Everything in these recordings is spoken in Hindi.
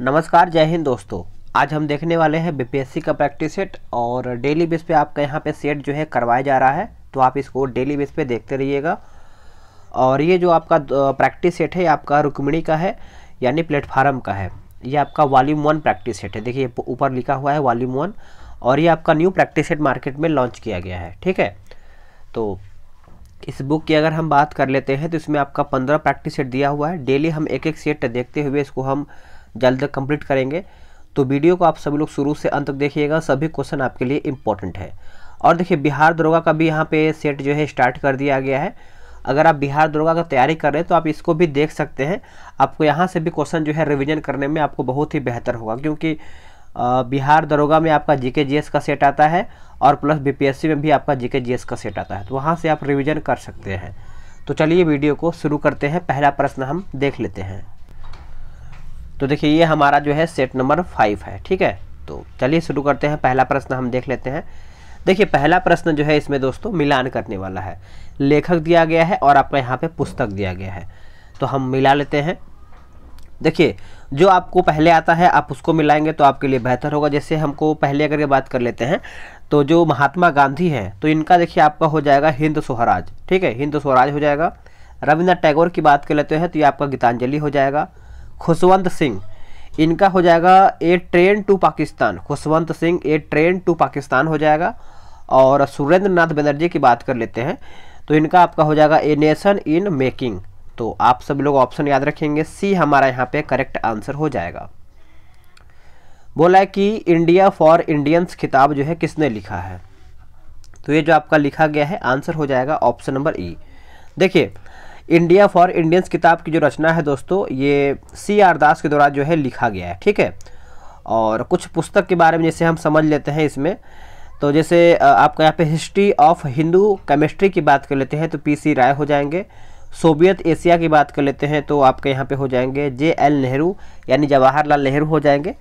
नमस्कार जय हिंद दोस्तों आज हम देखने वाले हैं बीपीएससी का प्रैक्टिस सेट और डेली बेस पे आपका यहाँ पे सेट जो है करवाया जा रहा है तो आप इसको डेली बेस पे देखते रहिएगा और ये जो आपका प्रैक्टिस सेट है आपका रुक्मिणी का है यानी प्लेटफार्म का है ये आपका वॉल्यूम वन प्रैक्टिस सेट है देखिए ऊपर लिखा हुआ है वॉल्यूम वन और ये आपका न्यू प्रैक्टिस सेट मार्केट में लॉन्च किया गया है ठीक है तो इस बुक की अगर हम बात कर लेते हैं तो इसमें आपका पंद्रह प्रैक्टिस सेट दिया हुआ है डेली हम एक एक सेट देखते हुए इसको हम जल्द तक कंप्लीट करेंगे तो वीडियो को आप सभी लोग शुरू से अंत तक देखिएगा सभी क्वेश्चन आपके लिए इम्पोर्टेंट है और देखिए बिहार दरोगा का भी यहाँ पे सेट जो है स्टार्ट कर दिया गया है अगर आप बिहार दरोगा का तैयारी कर रहे हैं तो आप इसको भी देख सकते हैं आपको यहाँ से भी क्वेश्चन जो है रिविजन करने में आपको बहुत ही बेहतर होगा क्योंकि बिहार दरोगा में आपका जी के का सेट आता है और प्लस बी में भी आपका जी के का सेट आता है तो वहाँ से आप रिविजन कर सकते हैं तो चलिए वीडियो को शुरू करते हैं पहला प्रश्न हम देख लेते हैं तो देखिए ये हमारा जो है सेट नंबर फाइव है ठीक है तो चलिए शुरू करते हैं पहला प्रश्न हम देख लेते हैं देखिए पहला प्रश्न जो है इसमें दोस्तों मिलान करने वाला है लेखक दिया गया है और आपका यहाँ पे पुस्तक दिया गया है तो हम मिला लेते हैं देखिए जो आपको पहले आता है आप उसको मिलाएंगे तो आपके लिए बेहतर होगा जैसे हमको पहले अगर ये बात कर लेते हैं तो जो महात्मा गांधी हैं तो इनका देखिए आपका हो जाएगा हिंद स्वराज ठीक है हिंद स्वराज हो जाएगा रविन्द्रनाथ टैगोर की बात कर लेते हैं तो ये आपका गीतांजलि हो जाएगा खुशवंत सिंह इनका हो जाएगा a train to Pakistan Khushwant Singh a train to Pakistan हो जाएगा और सुरेंद्र नाथ बनर्जी की बात कर लेते हैं तो इनका आपका हो जाएगा ए नेशन इन मेकिंग तो आप सब लोग ऑप्शन याद रखेंगे सी हमारा यहाँ पे करेक्ट आंसर हो जाएगा बोला है कि इंडिया फॉर इंडियंस खिताब जो है किसने लिखा है तो ये जो आपका लिखा गया है आंसर हो जाएगा ऑप्शन नंबर ई देखिए इंडिया फॉर इंडियंस किताब की जो रचना है दोस्तों ये सी आर दास के द्वारा जो है लिखा गया है ठीक है और कुछ पुस्तक के बारे में जैसे हम समझ लेते हैं इसमें तो जैसे आपका यहाँ पे हिस्ट्री ऑफ हिंदू केमिस्ट्री की बात कर लेते हैं तो पीसी राय हो जाएंगे सोवियत एशिया की बात कर लेते हैं तो आपके यहाँ पे हो जाएंगे जे एल नेहरू यानी जवाहरलाल नेहरू हो जाएंगे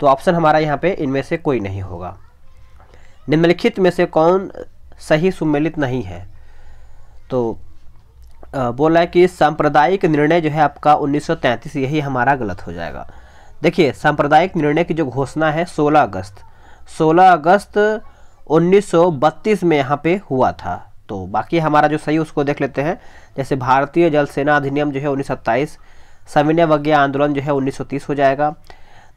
तो ऑप्शन हमारा यहाँ पे इनमें से कोई नहीं होगा निम्नलिखित में से कौन सही सुमेलित नहीं है तो बोला है कि सांप्रदायिक निर्णय जो है आपका 1933 यही हमारा गलत हो जाएगा देखिए सांप्रदायिक निर्णय की जो घोषणा है 16 अगस्त 16 अगस्त 1932 में यहाँ पे हुआ था तो बाकी हमारा जो सही उसको देख लेते हैं जैसे भारतीय जल सेना अधिनियम जो है उन्नीस सत्ताईस सविनय वज्ञ आंदोलन जो है उन्नीस हो जाएगा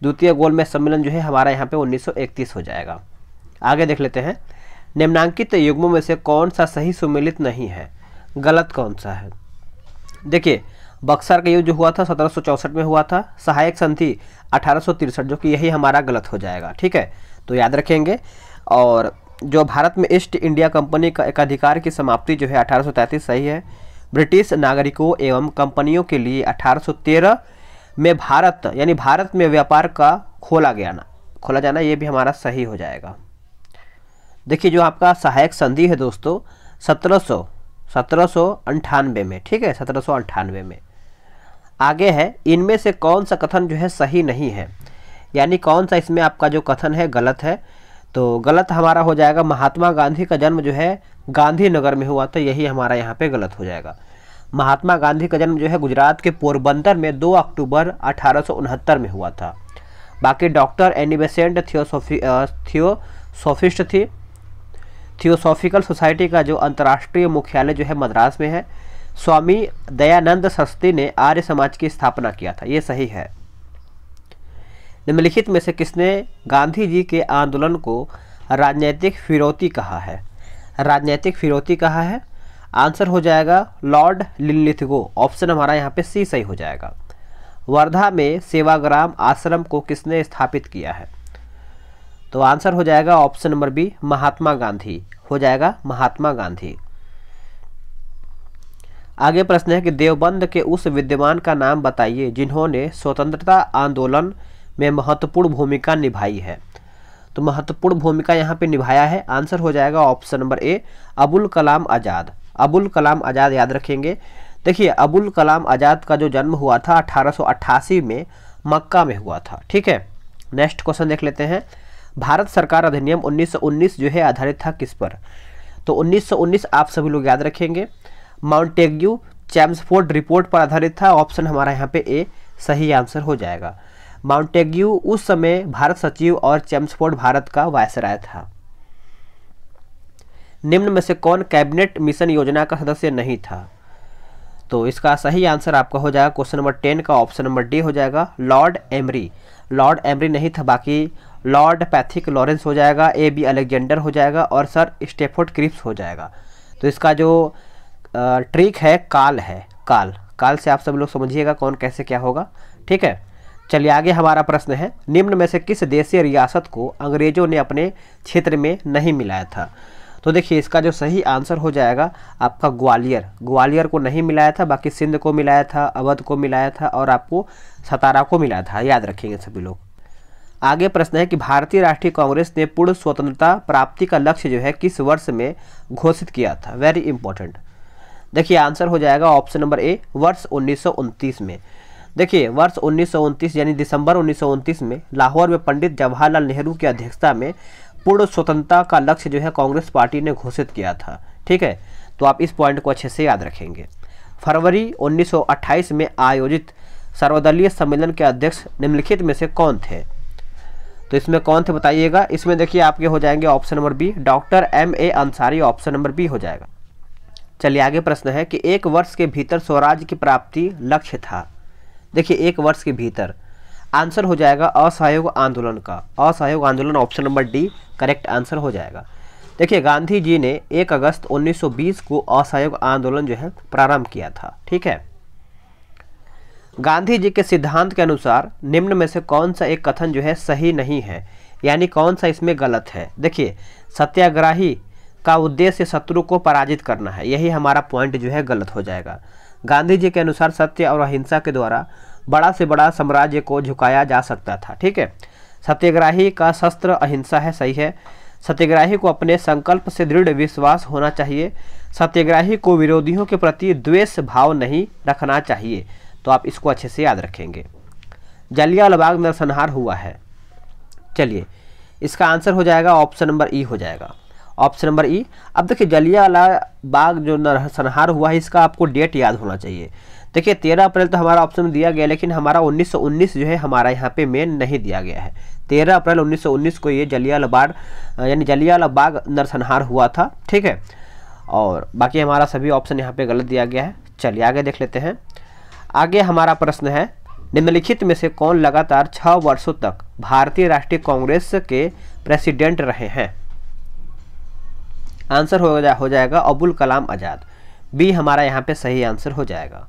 द्वितीय गोलमेज सम्मेलन जो है हमारा यहाँ पे 1931 हो जाएगा आगे देख लेते हैं निम्नांकित युग्मों में से कौन सा सही सुमिलित नहीं है गलत कौन सा है देखिए बक्सर का युद्ध जो हुआ था सत्रह में हुआ था सहायक संधि अठारह जो कि यही हमारा गलत हो जाएगा ठीक है तो याद रखेंगे और जो भारत में ईस्ट इंडिया कंपनी का एकाधिकार की समाप्ति जो है अठारह सही है ब्रिटिश नागरिकों एवं कंपनियों के लिए 1813 में भारत यानी भारत में व्यापार का खोला गया ना खोला जाना ये भी हमारा सही हो जाएगा देखिए जो आपका सहायक संधि है दोस्तों सत्रह सत्रह में ठीक है सत्रह में आगे है इनमें से कौन सा कथन जो है सही नहीं है यानी कौन सा इसमें आपका जो कथन है गलत है तो गलत हमारा हो जाएगा महात्मा गांधी का जन्म जो है गांधीनगर में हुआ तो यही हमारा यहाँ पे गलत हो जाएगा महात्मा गांधी का जन्म जो है गुजरात के पोरबंदर में 2 अक्टूबर अठारह में हुआ था बाकी डॉक्टर एनिबेसेंट थियोसोफी थियोसोफिस्ट थी थियोसॉफिकल सोसाइटी का जो अंतर्राष्ट्रीय मुख्यालय जो है मद्रास में है स्वामी दयानंद सस्ती ने आर्य समाज की स्थापना किया था ये सही है निम्नलिखित में से किसने गांधी जी के आंदोलन को राजनीतिक फिरौती कहा है राजनीतिक फिरौती कहा है आंसर हो जाएगा लॉर्ड लिलिथगो ऑप्शन हमारा यहाँ पे सी सही हो जाएगा वर्धा में सेवाग्राम आश्रम को किसने स्थापित किया है तो आंसर हो जाएगा option number B Mahatma Gandhi हो जाएगा महात्मा गांधी आगे प्रश्न है कि देवबंद के उस विद्यमान का नाम बताइए जिन्होंने स्वतंत्रता आंदोलन में महत्वपूर्ण भूमिका निभाई है तो महत्वपूर्ण भूमिका यहाँ पे निभाया है आंसर हो जाएगा option number A Abul Kalam Azad Abul Kalam Azad याद रखेंगे देखिए अबुल कलाम आज़ाद का जो जन्म हुआ था अठारह में मक्का में हुआ था ठीक है नेक्स्ट क्वेश्चन देख लेते हैं भारत सरकार अधिनियम 1919 जो है आधारित था किस पर तो 1919 आप सभी लोग याद रखेंगे माउंटेग्यू चैम्सफोर्ड रिपोर्ट पर आधारित था ऑप्शन हमारा यहाँ पे ए सही आंसर हो जाएगा माउंटेग्यू उस समय भारत सचिव और चैम्सफोर्ड भारत का वायसराय था निम्न में से कौन कैबिनेट मिशन योजना का सदस्य नहीं था तो इसका सही आंसर आपका हो जाएगा क्वेश्चन नंबर टेन का ऑप्शन नंबर डी हो जाएगा लॉर्ड एमरी लॉर्ड एमरी नहीं था बाकी लॉर्ड पैथिक लॉरेंस हो जाएगा ए बी अलेक्जेंडर हो जाएगा और सर स्टेफोर्ड क्रिप्स हो जाएगा तो इसका जो ट्रिक है काल है काल काल से आप सब लोग समझिएगा कौन कैसे क्या होगा ठीक है चलिए आगे हमारा प्रश्न है निम्न में से किस देशीय रियासत को अंग्रेजों ने अपने क्षेत्र में नहीं मिलाया था तो देखिए इसका जो सही आंसर हो जाएगा आपका ग्वालियर ग्वालियर को नहीं मिलाया था बाकी सिंध को मिलाया था अवध को मिलाया था और आपको सतारा को मिला था याद रखेंगे सभी लोग आगे प्रश्न है कि भारतीय राष्ट्रीय कांग्रेस ने पूर्ण स्वतंत्रता प्राप्ति का लक्ष्य जो है किस वर्ष में घोषित किया था वेरी इंपॉर्टेंट देखिए आंसर हो जाएगा ऑप्शन नंबर ए वर्ष उन्नीस में देखिए वर्ष उन्नीस यानी दिसंबर उन्नीस में लाहौर में पंडित जवाहरलाल नेहरू की अध्यक्षता में पूर्ण स्वतंत्रता का लक्ष्य जो है कांग्रेस पार्टी ने घोषित किया था ठीक है तो आप इस पॉइंट को अच्छे से याद रखेंगे फरवरी 1928 में आयोजित सर्वदलीय सम्मेलन के अध्यक्ष निम्नलिखित में से कौन थे तो इसमें कौन थे बताइएगा इसमें देखिए आपके हो जाएंगे option number B doctor M A Ansari option number B हो जाएगा चलिए आगे प्रश्न है कि एक वर्ष के भीतर स्वराज की प्राप्ति लक्ष्य था देखिए एक वर्ष के भीतर आंसर हो जाएगा असहयोग आंदोलन का असहयोग आंदोलन option number D correct answer हो जाएगा देखिए गांधी जी ने 1 अगस्त 1920 को असहयोग आंदोलन जो है प्रारंभ किया था ठीक है गांधी जी के सिद्धांत के अनुसार निम्न में से कौन सा एक कथन जो है सही नहीं है यानी कौन सा इसमें गलत है देखिए सत्याग्राही का उद्देश्य शत्रु को पराजित करना है यही हमारा पॉइंट जो है गलत हो जाएगा गांधी जी के अनुसार सत्य और अहिंसा के द्वारा बड़ा से बड़ा साम्राज्य को झुकाया जा सकता था ठीक है सत्याग्राही का शस्त्र अहिंसा है सही है सत्याग्राही को अपने संकल्प से दृढ़ विश्वास होना चाहिए सत्याग्राही को विरोधियों के प्रति द्वेष भाव नहीं रखना चाहिए तो आप इसको अच्छे से याद रखेंगे जलिया बाग नरसंहार हुआ है चलिए इसका आंसर हो जाएगा ऑप्शन नंबर ई हो जाएगा ऑप्शन नंबर ई अब देखिए जलियाला बाग जो नरसंहार हुआ है इसका आपको डेट याद होना चाहिए देखिए तेरह अप्रैल तो हमारा ऑप्शन दिया गया लेकिन हमारा 1919 जो है हमारा यहाँ पे मेन नहीं दिया गया है तेरह अप्रैल 1919 को ये जलियाला बाग यानी जलियाला बाग नरसंहार हुआ था ठीक है और बाकी हमारा सभी ऑप्शन यहाँ पर गलत दिया गया है चलिए आगे देख लेते हैं आगे हमारा प्रश्न है निम्नलिखित में से कौन लगातार छह वर्षों तक भारतीय राष्ट्रीय कांग्रेस के प्रेसिडेंट रहे हैं आंसर हो, जा, हो जाएगा अबुल कलाम आज़ाद बी हमारा यहाँ पे सही आंसर हो जाएगा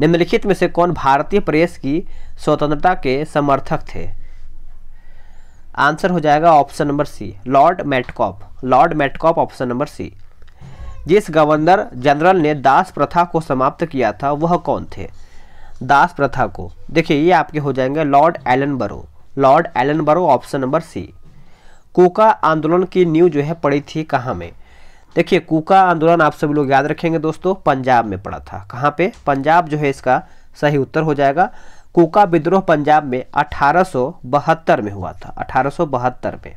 निम्नलिखित में से कौन भारतीय प्रेस की स्वतंत्रता के समर्थक थे आंसर हो जाएगा option number C lord Metcalfe lord Metcalfe option number C जिस गवर्नर जनरल ने दास प्रथा को समाप्त किया था वह कौन थे दास प्रथा को देखिए ये आपके हो जाएंगे lord Ellenborough lord Ellenborough option number C कोका आंदोलन की न्यू जो है पड़ी थी कहाँ में देखिए कोका आंदोलन आप सभी लोग याद रखेंगे दोस्तों पंजाब में पड़ा था कहाँ पे पंजाब जो है इसका सही उत्तर हो जाएगा कोका विद्रोह पंजाब में अठारह में हुआ था अठारह में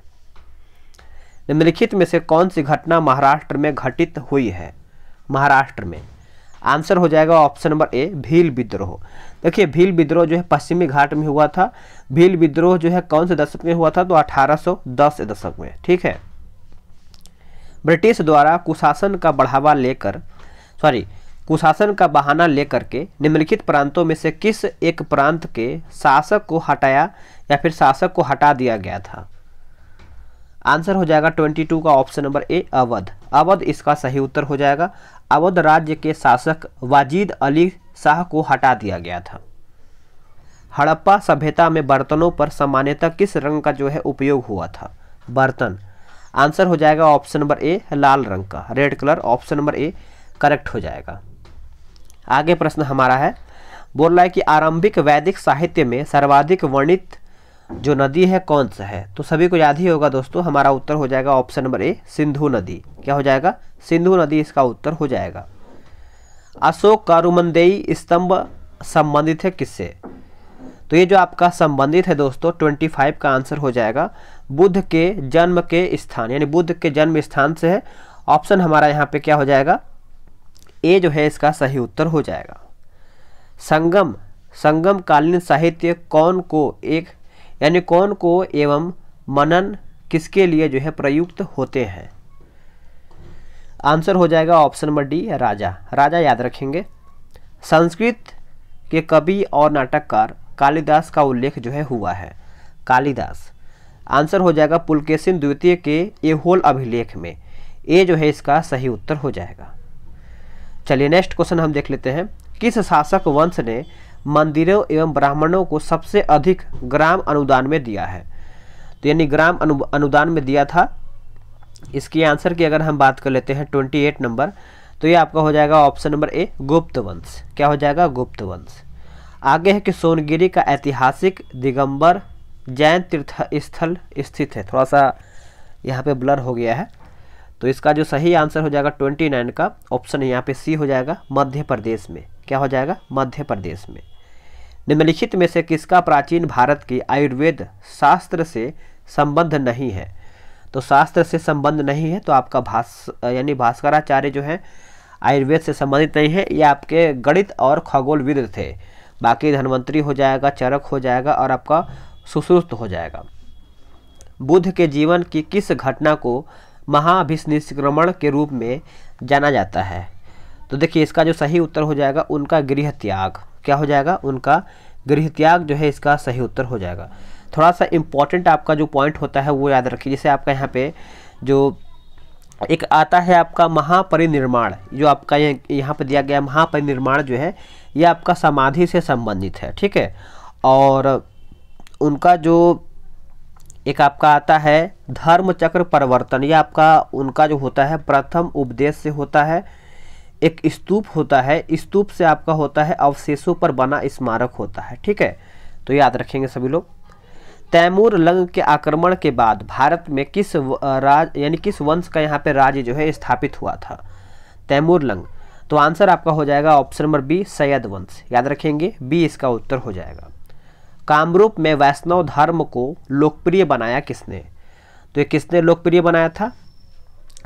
निम्नलिखित में से कौन सी घटना महाराष्ट्र में घटित हुई है महाराष्ट्र में आंसर हो जाएगा ऑप्शन नंबर ए भील विद्रोह देखिए भील विद्रोह जो है पश्चिमी घाट में हुआ था भील विद्रोह जो है कौन से दशक में हुआ था तो 1810 के दशक में ठीक है ब्रिटिश द्वारा कुशासन का बढ़ावा लेकर सॉरी कुशासन का बहाना लेकर के निम्नलिखित प्रांतों में से किस एक प्रांत के शासक को हटाया या फिर शासक को हटा दिया गया था आंसर हो जाएगा ट्वेंटी टू का option number A Awadh Awadh इसका सही उत्तर हो जाएगा अवध राज्य के शासक वाजिद अली शाह को हटा दिया गया था हड़प्पा सभ्यता में बर्तनों पर सामान्यतः किस रंग का जो है उपयोग हुआ था बर्तन आंसर हो जाएगा ऑप्शन नंबर ए लाल रंग का red colour option number A correct हो जाएगा आगे प्रश्न हमारा है बोल रहा है कि आरंभिक वैदिक साहित्य में सर्वाधिक वर्णित जो नदी है कौन सा है तो सभी को याद ही होगा दोस्तों हमारा उत्तर हो जाएगा ऑप्शन नंबर ए सिंधु नदी क्या हो जाएगा सिंधु नदी इसका उत्तर हो जाएगा अशोक कारुमंदेई स्तंभ संबंधित है किससे तो ये जो आपका संबंधित है दोस्तों 25 का आंसर हो जाएगा बुद्ध के जन्म के स्थान यानी बुद्ध के जन्म स्थान से है ऑप्शन हमारा यहाँ पे क्या हो जाएगा ए जो है इसका सही उत्तर हो जाएगा संगम संगम कालीन साहित्य कौन को एक यानी कौन को एवं मनन किसके लिए जो है प्रयुक्त होते हैं आंसर हो जाएगा ऑप्शन नंबर डी राजा राजा याद रखेंगे संस्कृत के कवि और नाटककार कालिदास का उल्लेख जो है हुआ है कालिदास आंसर हो जाएगा पुलकेशिन द्वितीय के एहोल अभिलेख में ए जो है इसका सही उत्तर हो जाएगा चलिए नेक्स्ट क्वेश्चन हम देख लेते हैं किस शासक वंश ने मंदिरों एवं ब्राह्मणों को सबसे अधिक ग्राम अनुदान में दिया है तो यानी ग्राम अनु, अनुदान में दिया था इसके आंसर की अगर हम बात कर लेते हैं ट्वेंटी एट नंबर तो ये आपका हो जाएगा ऑप्शन नंबर ए गुप्त वंश क्या हो जाएगा गुप्त वंश आगे है कि सोनगिरी का ऐतिहासिक दिगंबर जैन तीर्थ स्थल स्थित है थोड़ा सा यहाँ पे ब्लर हो गया है तो इसका जो सही आंसर हो जाएगा ट्वेंटी नाइन का ऑप्शन यहाँ पे सी हो जाएगा मध्य प्रदेश में क्या हो जाएगा मध्य प्रदेश में निम्नलिखित में से किसका प्राचीन भारत के आयुर्वेद शास्त्र से संबंध नहीं है तो शास्त्र से संबंध नहीं है तो आपका भाष यानी भास्कराचार्य जो है आयुर्वेद से संबंधित नहीं है ये आपके गणित और खगोलविद थे बाकी धनवंतरी हो जाएगा चरक हो जाएगा और आपका सुश्रुत हो जाएगा बुद्ध के जीवन की किस घटना को महाभिष्निष्क्रमण के रूप में जाना जाता है तो देखिए इसका जो सही उत्तर हो जाएगा उनका गृह त्याग क्या हो जाएगा उनका गृह त्याग जो है इसका सही उत्तर हो जाएगा थोड़ा सा इम्पॉर्टेंट आपका जो पॉइंट होता है वो याद रखिए जैसे आपका यहाँ पे जो एक आता है आपका महापरिनिर्माण जो आपका यह, यहाँ पर दिया गया महापरिनिर्माण जो है ये आपका समाधि से संबंधित है ठीक है और उनका जो एक आपका आता है धर्म चक्र परिवर्तन ये आपका उनका जो होता है प्रथम उपदेश से होता है एक स्तूप होता है स्तूप से आपका होता है अवशेषों पर बना स्मारक होता है ठीक है तो याद रखेंगे सभी लोग तैमूर लंग के आक्रमण के बाद भारत में किस राज यानी किस वंश का यहाँ पे राज्य जो है स्थापित हुआ था तैमूर लंग तो आंसर आपका हो जाएगा ऑप्शन नंबर बी सैयद वंश याद रखेंगे बी इसका उत्तर हो जाएगा कामरूप में वैष्णव धर्म को लोकप्रिय बनाया किसने तो ये किसने लोकप्रिय बनाया था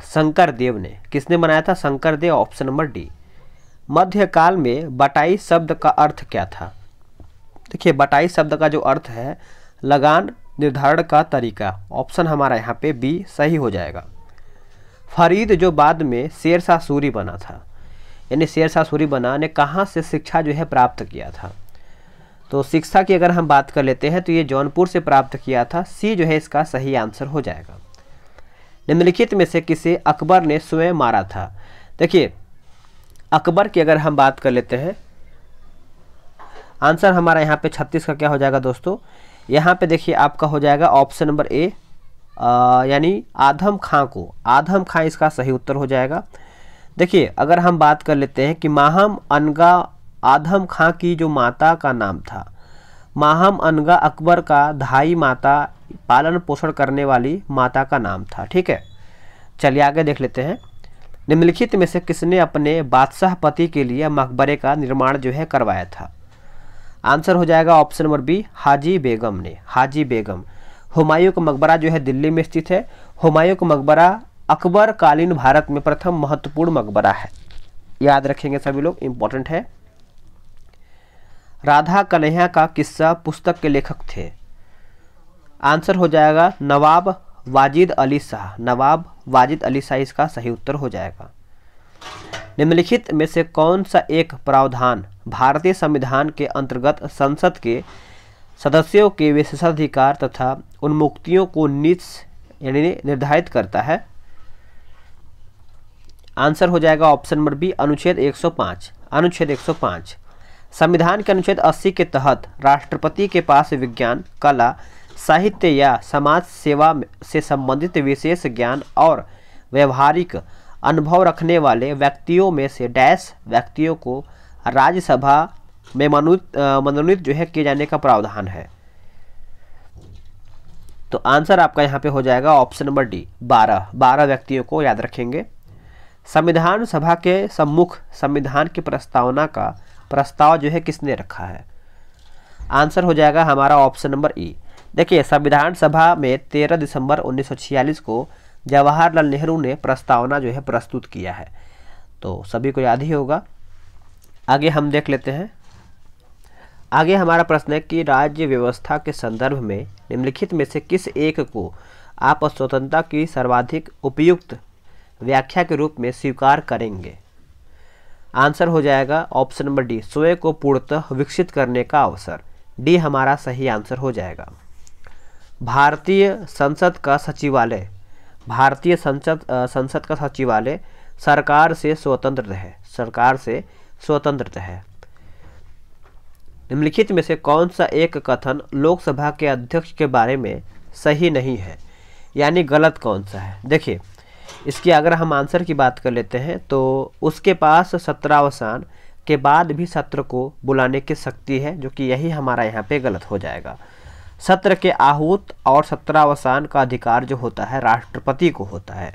शंकर देव ने किसने बनाया था Shankar Dev option number D मध्यकाल में बटाई शब्द का अर्थ क्या था देखिए बटाई शब्द का जो अर्थ है लगान निर्धारण का तरीका ऑप्शन हमारा यहाँ पे बी सही हो जाएगा फरीद जो बाद में शेर शाह सूरी बना था यानी शेर शाह सूरी बना ने कहाँ से शिक्षा जो है प्राप्त किया था तो शिक्षा की अगर हम बात कर लेते हैं तो ये जौनपुर से प्राप्त किया था सी जो है इसका सही आंसर हो जाएगा निम्नलिखित में से किसे अकबर ने स्वयं मारा था देखिए अकबर की अगर हम बात कर लेते हैं आंसर हमारा यहाँ पे छत्तीस का क्या हो जाएगा दोस्तों यहाँ पे देखिए आपका हो जाएगा ऑप्शन नंबर ए यानी आधम खां को आधम खां इसका सही उत्तर हो जाएगा देखिए अगर हम बात कर लेते हैं कि माहम अनगा आधम खां की जो माता का नाम था माहम अनगा अकबर का धाई माता पालन पोषण करने वाली माता का नाम था ठीक है चलिए आगे देख लेते हैं निम्नलिखित में से किसने अपने बादशाह पति के लिए मकबरे का निर्माण जो है करवाया था आंसर हो जाएगा option number B Haji Begum ने हाजी बेगम हुमायूं का मकबरा जो है दिल्ली में स्थित है हुमायूं का मकबरा अकबर कालीन भारत में प्रथम महत्वपूर्ण मकबरा है याद रखेंगे सभी लोग इम्पोर्टेंट है राधा कन्हैया का किस्सा पुस्तक के लेखक थे आंसर हो जाएगा नवाब वाजिद अली शाह नवाब वाजिद अली शाह इसका सही उत्तर हो जाएगा निम्नलिखित में से कौन सा एक प्रावधान भारतीय संविधान के अंतर्गत संसद के सदस्यों के विशेषाधिकार तथा उनमुक्तियों को नीच यानी निर्धारित करता है आंसर हो जाएगा ऑप्शन नंबर बी अनुच्छेद 105 अनुच्छेद 105 संविधान के अनुच्छेद 80 के तहत राष्ट्रपति के पास विज्ञान कला साहित्य या समाज सेवा से संबंधित विशेष ज्ञान और व्यवहारिक अनुभव रखने वाले व्यक्तियों में से डैश व्यक्तियों को राज्यसभा में मनोनीत मनोनीत जो है किए जाने का प्रावधान है तो आंसर आपका यहाँ पे हो जाएगा ऑप्शन नंबर डी बारह बारह व्यक्तियों को याद रखेंगे संविधान सभा के सम्मुख संविधान की प्रस्तावना का प्रस्ताव जो है किसने रखा है आंसर हो जाएगा हमारा ऑप्शन नंबर ई देखिए संविधान सभा में 13 दिसंबर 1946 को जवाहरलाल नेहरू ने प्रस्तावना जो है प्रस्तुत किया है तो सभी को याद ही होगा आगे हम देख लेते हैं आगे हमारा प्रश्न है कि राज्य व्यवस्था के संदर्भ में निम्नलिखित में से किस एक को आप स्वतंत्रता की सर्वाधिक उपयुक्त व्याख्या के रूप में स्वीकार करेंगे आंसर हो जाएगा ऑप्शन नंबर डी स्वयं को पूर्णतः विकसित करने का अवसर डी हमारा सही आंसर हो जाएगा भारतीय संसद का सचिवालय भारतीय संसद संसद का सचिवालय सरकार से स्वतंत्र है सरकार से स्वतंत्र है निम्नलिखित में से कौन सा एक कथन लोकसभा के अध्यक्ष के बारे में सही नहीं है यानी गलत कौन सा है देखिए इसकी अगर हम आंसर की बात कर लेते हैं तो उसके पास सत्रावसान के बाद भी सत्र को बुलाने की शक्ति है जो कि यही हमारा यहाँ पे गलत हो जाएगा सत्र के आहूत और सत्रावसान का अधिकार जो होता है राष्ट्रपति को होता है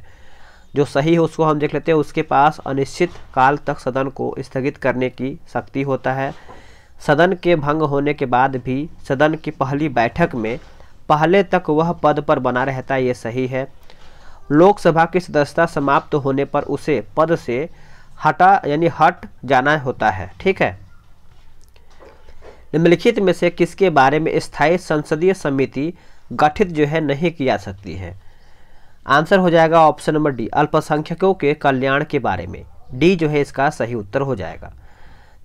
जो सही है उसको हम देख लेते हैं उसके पास अनिश्चित काल तक सदन को स्थगित करने की शक्ति होता है सदन के भंग होने के बाद भी सदन की पहली बैठक में पहले तक वह पद पर बना रहता है ये सही है लोकसभा की सदस्यता समाप्त होने पर उसे पद से हटा यानी हट जाना होता है ठीक है निम्नलिखित में से किसके बारे में स्थायी संसदीय समिति गठित जो है नहीं किया सकती है आंसर हो जाएगा ऑप्शन नंबर डी अल्पसंख्यकों के कल्याण के बारे में डी जो है इसका सही उत्तर हो जाएगा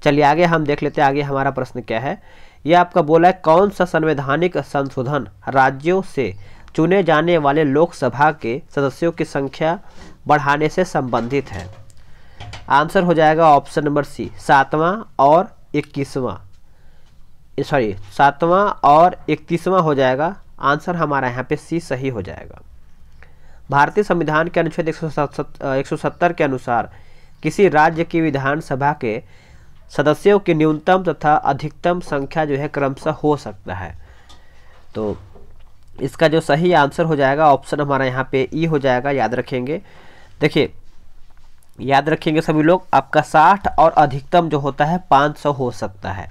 चलिए आगे हम देख लेते हैं आगे हमारा प्रश्न क्या है यह आपका बोला है कौन सा संवैधानिक संशोधन राज्यों से चुने जाने वाले लोकसभा के सदस्यों की संख्या बढ़ाने से संबंधित है आंसर हो जाएगा ऑप्शन नंबर सी सातवां और इक्कीसवां सॉरी सातवां और इकतीसवां हो जाएगा आंसर हमारा यहाँ पे सी सही हो जाएगा भारतीय संविधान के अनुच्छेद एक सौ के अनुसार किसी राज्य की विधानसभा के सदस्यों की न्यूनतम तथा अधिकतम संख्या जो है क्रमशः हो सकता है तो इसका जो सही आंसर हो जाएगा ऑप्शन हमारा यहाँ पे ई e हो जाएगा याद रखेंगे देखिए याद रखेंगे सभी लोग आपका साठ और अधिकतम जो होता है पाँच सौ हो सकता है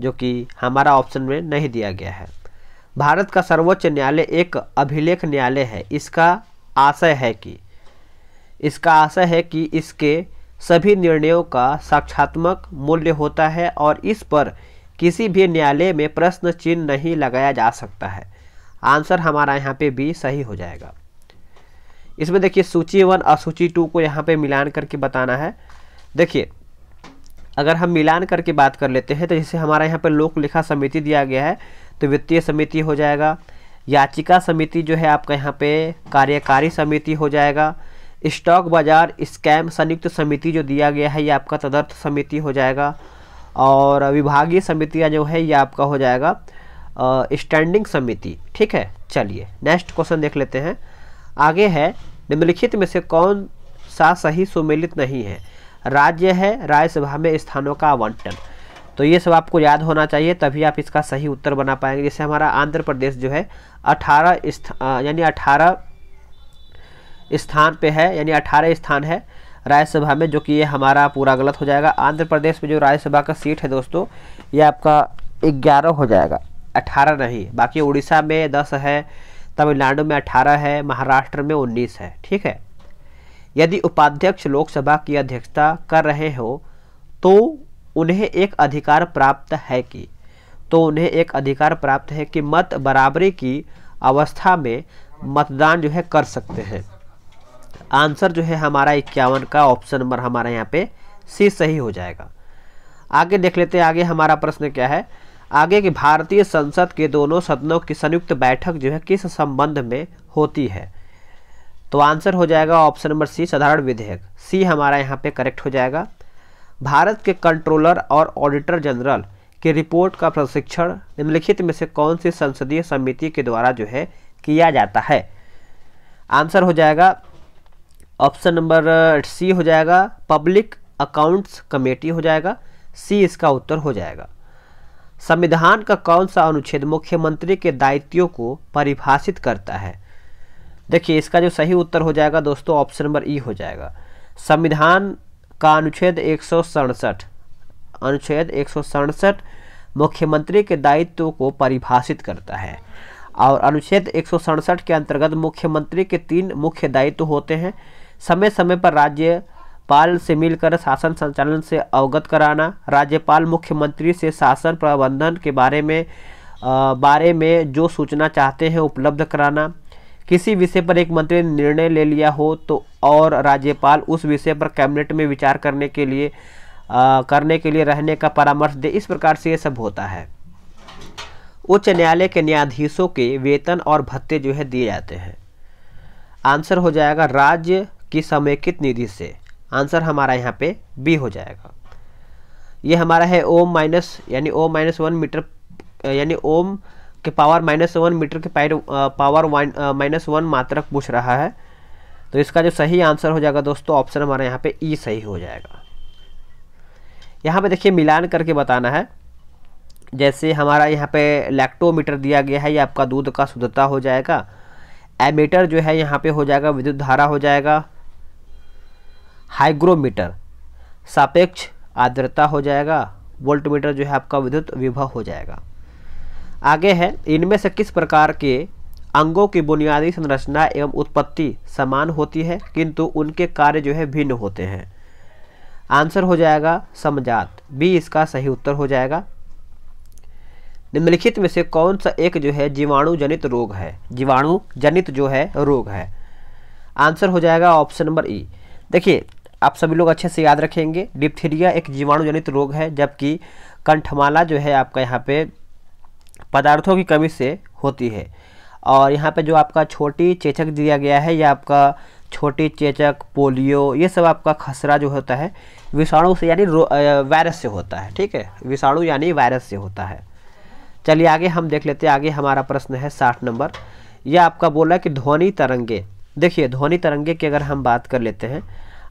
जो कि हमारा ऑप्शन में नहीं दिया गया है भारत का सर्वोच्च न्यायालय एक अभिलेख न्यायालय है इसका आशय है कि इसका आशय है कि इसके सभी निर्णयों का साक्षात्मक मूल्य होता है और इस पर किसी भी न्यायालय में प्रश्न चिन्ह नहीं लगाया जा सकता है आंसर हमारा यहाँ पे बी सही हो जाएगा इसमें देखिए सूची वन और सूची टू को यहाँ पे मिलान करके बताना है देखिए अगर हम मिलान करके बात कर लेते हैं तो जैसे हमारा यहाँ पर लोक लिखा समिति दिया गया है तो वित्तीय समिति हो जाएगा याचिका समिति जो है आपका यहाँ पे कार्यकारी समिति हो जाएगा स्टॉक बाजार स्कैम संयुक्त समिति जो दिया गया है ये आपका तदर्थ समिति हो जाएगा और विभागीय समितियाँ जो है ये आपका हो जाएगा स्टैंडिंग समिति ठीक है चलिए नेक्स्ट क्वेश्चन देख लेते हैं आगे है निम्नलिखित में से कौन सा सही सुमेलित नहीं है राज्य है राज्यसभा में स्थानों का आवंटन तो ये सब आपको याद होना चाहिए तभी आप इसका सही उत्तर बना पाएंगे जैसे हमारा आंध्र प्रदेश जो है अठारह यानी अठारह स्थान पे है यानी अठारह स्थान है राज्यसभा में जो कि ये हमारा पूरा गलत हो जाएगा आंध्र प्रदेश में जो राज्यसभा का सीट है दोस्तों ये आपका ग्यारह हो जाएगा अठारह नहीं बाकी उड़ीसा में दस है तमिलनाडु में अठारह है महाराष्ट्र में उन्नीस है ठीक है यदि उपाध्यक्ष लोकसभा की अध्यक्षता कर रहे हो तो उन्हें एक अधिकार प्राप्त है कि तो उन्हें एक अधिकार प्राप्त है कि मत बराबरी की अवस्था में मतदान जो है कर सकते हैं आंसर जो है हमारा इक्यावन का ऑप्शन नंबर हमारे यहाँ पे सी सही हो जाएगा आगे देख लेते हैं आगे हमारा प्रश्न क्या है आगे की भारतीय संसद के दोनों सदनों की संयुक्त बैठक जो है किस संबंध में होती है तो आंसर हो जाएगा ऑप्शन नंबर सी साधारण विधेयक सी हमारा यहाँ पे करेक्ट हो जाएगा भारत के कंट्रोलर और ऑडिटर जनरल की रिपोर्ट का प्रशिक्षण निम्नलिखित में से कौन सी संसदीय समिति के द्वारा जो है किया जाता है आंसर हो जाएगा ऑप्शन नंबर सी हो जाएगा पब्लिक अकाउंट्स कमेटी हो जाएगा सी इसका उत्तर हो जाएगा संविधान का कौन सा अनुच्छेद मुख्यमंत्री के दायित्वों को परिभाषित करता है देखिए इसका जो सही उत्तर हो जाएगा दोस्तों ऑप्शन नंबर ई हो जाएगा संविधान का अनुच्छेद एक अनुच्छेद एक मुख्यमंत्री के दायित्व को परिभाषित करता है और अनुच्छेद एक के अंतर्गत मुख्यमंत्री के तीन मुख्य दायित्व होते हैं समय समय पर राज्य पाल से मिलकर शासन संचालन से अवगत कराना राज्यपाल मुख्यमंत्री से शासन प्रबंधन के बारे में आ, बारे में जो सूचना चाहते हैं उपलब्ध कराना किसी विषय पर एक मंत्री ने निर्णय ले लिया हो तो और राज्यपाल उस विषय पर कैबिनेट में विचार करने के लिए आ, करने के लिए रहने का परामर्श दे इस प्रकार से ये सब होता है उच्च न्यायालय के न्यायाधीशों के वेतन और भत्ते जो है दिए जाते हैं आंसर हो जाएगा राज्य की समेकित निधि से आंसर हमारा यहाँ पे बी हो जाएगा ये हमारा है ओम माइनस यानी ओम माइनस वन मीटर यानी ओम के पावर माइनस वन मीटर के पाइड पावर वन माइनस वन मात्रक पूछ रहा है तो इसका जो सही आंसर हो जाएगा दोस्तों ऑप्शन हमारा यहाँ पे ई सही हो जाएगा यहाँ पे देखिए मिलान करके बताना है जैसे हमारा यहाँ पे लैक्टोमीटर दिया गया है ये आपका दूध का शुद्धता हो जाएगा एमीटर जो है यहाँ पे हो जाएगा विद्युत धारा हो जाएगा हाइग्रोमीटर सापेक्ष आर्द्रता हो जाएगा वोल्टमीटर जो है आपका विद्युत विभव हो जाएगा आगे है इनमें से किस प्रकार के अंगों की बुनियादी संरचना एवं उत्पत्ति समान होती है किंतु उनके कार्य जो है भिन्न होते हैं आंसर हो जाएगा समझात बी इसका सही उत्तर हो जाएगा निम्नलिखित में से कौन सा एक जो है जीवाणु जनित रोग है जीवाणु जनित जो है रोग है आंसर हो जाएगा ऑप्शन नंबर ई देखिए आप सभी लोग अच्छे से याद रखेंगे डिप्थीरिया एक जीवाणु जनित रोग है जबकि कंठमाला जो है आपका यहाँ पे पदार्थों की कमी से होती है और यहाँ पे जो आपका छोटी चेचक दिया गया है या आपका छोटी चेचक पोलियो ये सब आपका खसरा जो होता है विषाणु से यानी वायरस से होता है ठीक है विषाणु यानी वायरस से होता है चलिए आगे हम देख लेते हैं आगे हमारा प्रश्न है साठ नंबर यह आपका बोला कि ध्वनि तरंगे देखिए ध्वनि तरंगे की अगर हम बात कर लेते हैं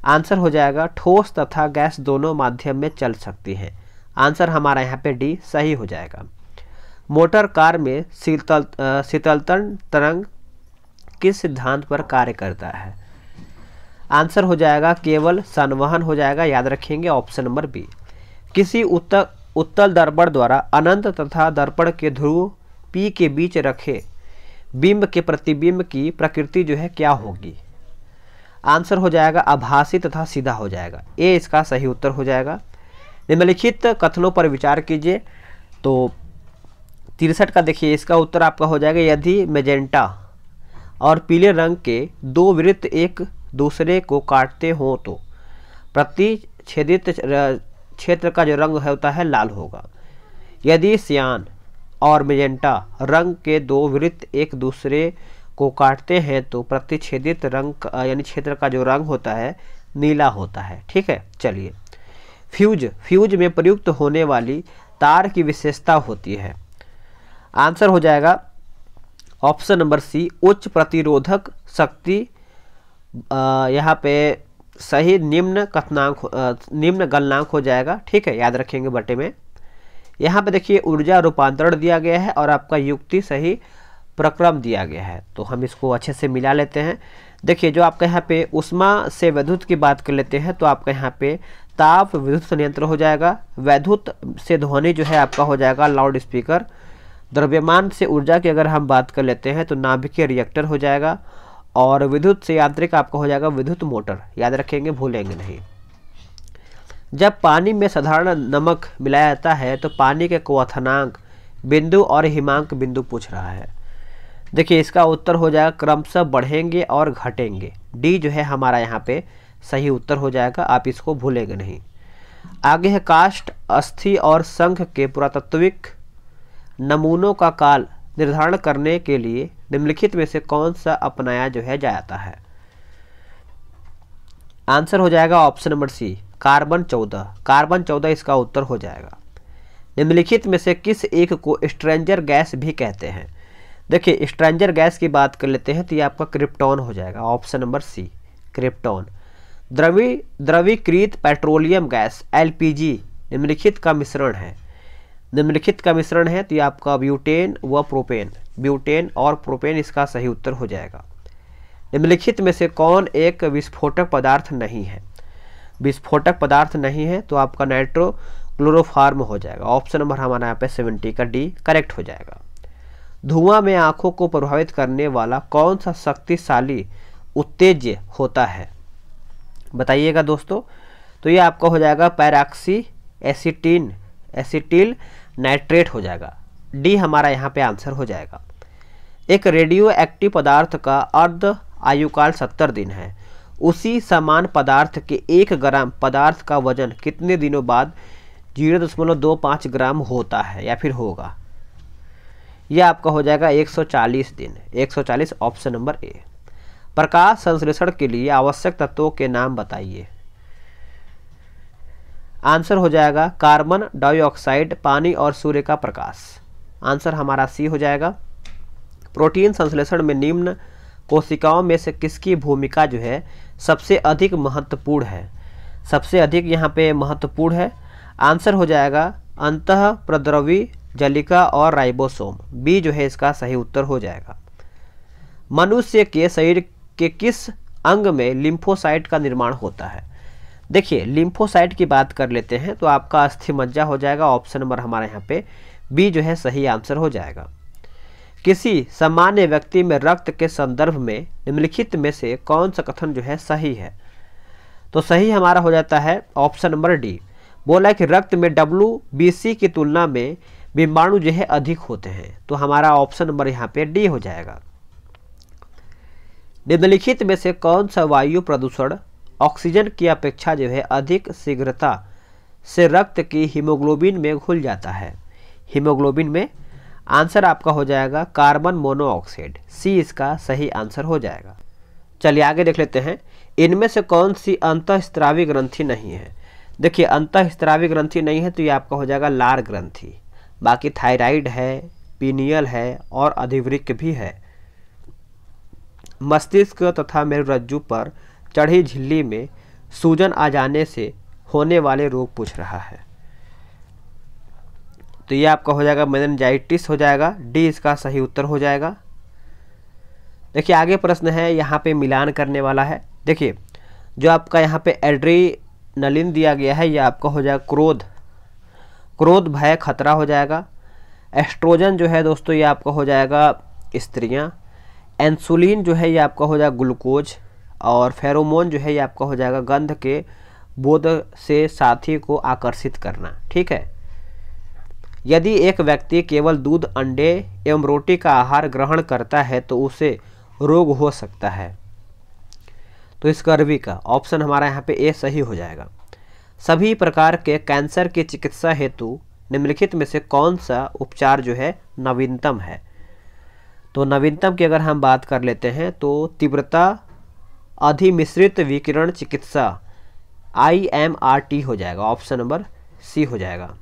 आंसर हो जाएगा ठोस तथा गैस दोनों माध्यम में चल सकती है आंसर हमारा यहाँ पे डी सही हो जाएगा मोटर कार में शीतल शीतलतन तरंग किस सिद्धांत पर कार्य करता है आंसर हो जाएगा केवल संवहन हो जाएगा याद रखेंगे ऑप्शन नंबर बी किसी उत्तर उत्तल दर्पण द्वारा अनंत तथा दर्पण के ध्रुव पी के बीच रखे बिंब के प्रतिबिंब की प्रकृति जो है क्या होगी आंसर हो जाएगा आभासी तथा सीधा हो जाएगा ये इसका सही उत्तर हो जाएगा निम्नलिखित कथनों पर विचार कीजिए तो तिरसठ का देखिए इसका उत्तर आपका हो जाएगा यदि मेजेंटा और पीले रंग के दो वृत्त एक दूसरे को काटते हों तो प्रतिच्छेदित क्षेत्र का जो रंग है होता है लाल होगा यदि सियान और मेजेंटा रंग के दो वृत्त एक दूसरे को काटते हैं तो प्रतिच्छेदित रंग यानी क्षेत्र का जो रंग होता है नीला होता है ठीक है चलिए फ्यूज फ्यूज में प्रयुक्त होने वाली तार की विशेषता होती है आंसर हो जाएगा ऑप्शन नंबर सी उच्च प्रतिरोधक शक्ति यहाँ पे सही निम्न कथनांक निम्न गलनांक हो जाएगा ठीक है याद रखेंगे बटे में यहाँ पे देखिए ऊर्जा रूपांतरण दिया गया है और आपका युक्ति सही प्रक्रम दिया गया है तो हम इसको अच्छे से मिला लेते हैं देखिए जो आपके यहाँ पे उष्मा से वैद्युत की बात कर लेते हैं तो आपके यहाँ पे ताप विद्युत संयंत्र हो जाएगा वैद्युत से ध्वनि जो है आपका हो जाएगा लाउड स्पीकर द्रव्यमान से ऊर्जा की अगर हम बात कर लेते हैं तो नाभिकीय रिएक्टर हो जाएगा और विद्युत से यांत्रिक आपका हो जाएगा विद्युत मोटर याद रखेंगे भूलेंगे नहीं जब पानी में साधारण नमक मिलाया जाता है तो पानी के क्वथनांक बिंदु और हिमांक बिंदु पूछ रहा है देखिए इसका उत्तर हो जाएगा क्रमशः बढ़ेंगे और घटेंगे डी जो है हमारा यहाँ पे सही उत्तर हो जाएगा आप इसको भूलेंगे नहीं आगे है काष्ट अस्थि और संघ के पुरातत्विक नमूनों का काल निर्धारण करने के लिए निम्नलिखित में से कौन सा अपनाया जो है जाता है आंसर हो जाएगा ऑप्शन नंबर सी कार्बन चौदह कार्बन चौदह इसका उत्तर हो जाएगा निम्नलिखित में से किस एक को स्ट्रेंजर गैस भी कहते हैं देखिए स्ट्रेंजर गैस की बात कर लेते हैं तो ये आपका क्रिप्टॉन हो जाएगा ऑप्शन नंबर सी क्रिप्टॉन द्रवी द्रवीकृत पेट्रोलियम गैस एलपीजी निम्नलिखित का मिश्रण है निम्नलिखित का मिश्रण है तो ये आपका ब्यूटेन व प्रोपेन ब्यूटेन और प्रोपेन इसका सही उत्तर हो जाएगा निम्नलिखित में से कौन एक विस्फोटक पदार्थ नहीं है विस्फोटक पदार्थ नहीं है तो आपका नाइट्रो क्लोरोफार्म हो जाएगा ऑप्शन नंबर हमारा यहाँ पे सेवेंटी का डी करेक्ट हो जाएगा धुआं में आंखों को प्रभावित करने वाला कौन सा शक्तिशाली उत्तेज्य होता है बताइएगा दोस्तों तो ये आपका हो जाएगा पैराक्सी एसिटीन एसिटिल नाइट्रेट हो जाएगा डी हमारा यहाँ पे आंसर हो जाएगा एक रेडियो एक्टिव पदार्थ का अर्ध आयुकाल सत्तर दिन है उसी समान पदार्थ के एक ग्राम पदार्थ का वजन कितने दिनों बाद जीरो दशमलव दो पाँच ग्राम होता है या फिर होगा यह आपका हो जाएगा 140 दिन 140 ऑप्शन नंबर ए प्रकाश संश्लेषण के लिए आवश्यक तत्वों के नाम बताइए आंसर हो जाएगा कार्बन डाइऑक्साइड पानी और सूर्य का प्रकाश आंसर हमारा सी हो जाएगा प्रोटीन संश्लेषण में निम्न कोशिकाओं में से किसकी भूमिका जो है सबसे अधिक महत्वपूर्ण है सबसे अधिक यहाँ पे महत्वपूर्ण है आंसर हो जाएगा अंत प्रद्रवी जलिका और राइबोसोम बी जो है इसका सही उत्तर हो जाएगा मनुष्य के शरीर के किस अंग में लिम्फोसाइट का निर्माण होता है देखिए लिम्फोसाइट की बात कर लेते हैं तो आपका अस्थि मज्जा हो जाएगा ऑप्शन नंबर हमारे यहाँ पे बी जो है सही आंसर हो जाएगा किसी सामान्य व्यक्ति में रक्त के संदर्भ में निम्नलिखित में से कौन सा कथन जो है सही है तो सही हमारा हो जाता है ऑप्शन नंबर डी बोला कि रक्त में डब्ल्यू की तुलना में बीमाणु जो है अधिक होते हैं तो हमारा ऑप्शन नंबर यहाँ पे डी हो जाएगा निम्नलिखित में से कौन सा वायु प्रदूषण ऑक्सीजन की अपेक्षा जो है अधिक शीघ्रता से रक्त की हीमोग्लोबिन में घुल जाता है हीमोग्लोबिन में आंसर आपका हो जाएगा कार्बन मोनोऑक्साइड सी इसका सही आंसर हो जाएगा चलिए आगे देख लेते हैं इनमें से कौन सी अंतःस्त्रावी ग्रंथि नहीं है देखिए अंतःस्त्रावी ग्रंथि नहीं है तो ये आपका हो जाएगा लार ग्रंथि बाकी थायराइड है पीनियल है और अधिवृक्क भी है मस्तिष्क तथा मेरुरज्जु पर चढ़ी झिल्ली में सूजन आ जाने से होने वाले रोग पूछ रहा है तो ये आपका हो जाएगा मेनजाइटिस हो जाएगा डी इसका सही उत्तर हो जाएगा देखिए आगे प्रश्न है यहाँ पे मिलान करने वाला है देखिए जो आपका यहाँ पे एड्री नलिन दिया गया है यह आपका हो जाएगा क्रोध क्रोध भय खतरा हो जाएगा एस्ट्रोजन जो है दोस्तों ये आपका हो जाएगा स्त्रियाँ इंसुलिन जो है ये आपका हो जाएगा ग्लूकोज और फेरोमोन जो है ये आपका हो जाएगा गंध के बोध से साथी को आकर्षित करना ठीक है यदि एक व्यक्ति केवल दूध अंडे एवं रोटी का आहार ग्रहण करता है तो उसे रोग हो सकता है तो इस गर्वी का ऑप्शन हमारा यहाँ पे ए सही हो जाएगा सभी प्रकार के कैंसर की चिकित्सा हेतु निम्नलिखित में से कौन सा उपचार जो है नवीनतम है तो नवीनतम की अगर हम बात कर लेते हैं तो तीव्रता अधिमिश्रित विकिरण चिकित्सा आई एम आर टी हो जाएगा ऑप्शन नंबर सी हो जाएगा